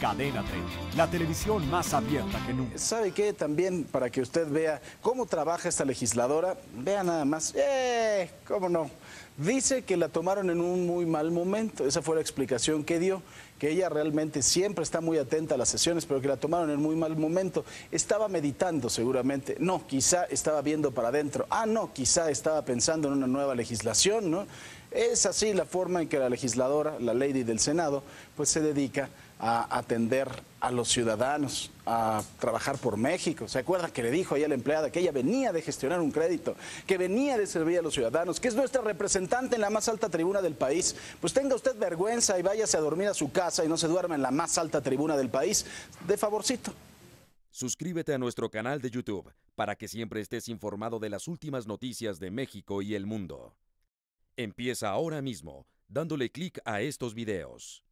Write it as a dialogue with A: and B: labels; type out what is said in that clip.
A: Cadena 30, la televisión más abierta que nunca. ¿Sabe qué? También para que usted vea cómo trabaja esta legisladora, vea nada más. ¡Eh! ¿Cómo no? Dice que la tomaron en un muy mal momento, esa fue la explicación que dio, que ella realmente siempre está muy atenta a las sesiones, pero que la tomaron en muy mal momento. Estaba meditando seguramente, no, quizá estaba viendo para adentro, ah, no, quizá estaba pensando en una nueva legislación, ¿no? Es así la forma en que la legisladora, la lady del Senado, pues se dedica a atender a los ciudadanos, a trabajar por México. ¿Se acuerda que le dijo ahí a la empleada que ella venía de gestionar un crédito, que venía de servir a los ciudadanos, que es nuestra representante en la más alta tribuna del país? Pues tenga usted vergüenza y váyase a dormir a su casa y no se duerma en la más alta tribuna del país. De favorcito.
B: Suscríbete a nuestro canal de YouTube para que siempre estés informado de las últimas noticias de México y el mundo. Empieza ahora mismo dándole clic a estos videos.